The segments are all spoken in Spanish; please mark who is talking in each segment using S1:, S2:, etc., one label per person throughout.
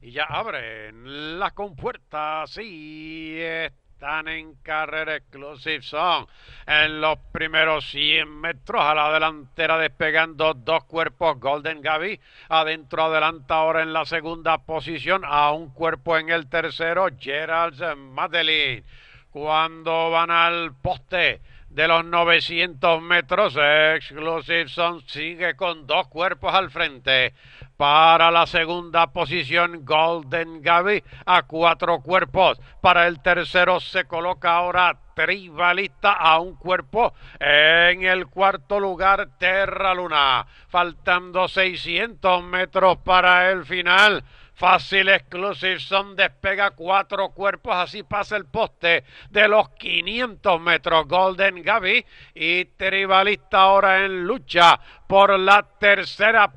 S1: Y ya abren las compuertas sí, están en carrera exclusive son en los primeros 100 metros a la delantera despegando dos cuerpos Golden Gaby adentro adelanta ahora en la segunda posición a un cuerpo en el tercero Gerald Madeline cuando van al poste de los 900 metros. Exclusive Son sigue con dos cuerpos al frente. Para la segunda posición, Golden Gaby a cuatro cuerpos. Para el tercero se coloca ahora tribalista a un cuerpo. En el cuarto lugar, Terra Luna. Faltando 600 metros para el final. Fácil Exclusive despega cuatro cuerpos, así pasa el poste de los 500 metros. Golden Gaby y Tribalista ahora en lucha por la tercera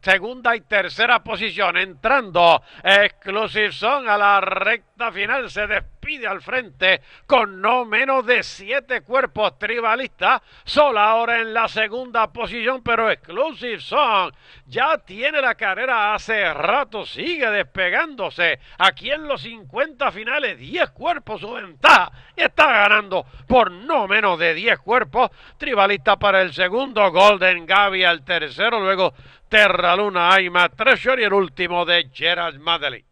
S1: segunda y tercera posición, entrando Exclusive a la recta final se despide al frente con no menos de siete cuerpos tribalistas. Sola ahora en la segunda posición, pero Exclusive Song ya tiene la carrera hace rato, sigue despegándose. Aquí en los cincuenta finales, diez cuerpos su ventaja. Y está ganando por no menos de diez cuerpos. Tribalista para el segundo, Golden Gavi al tercero, luego Terra Luna, Aima Treasure y el último de Gerald Madeline.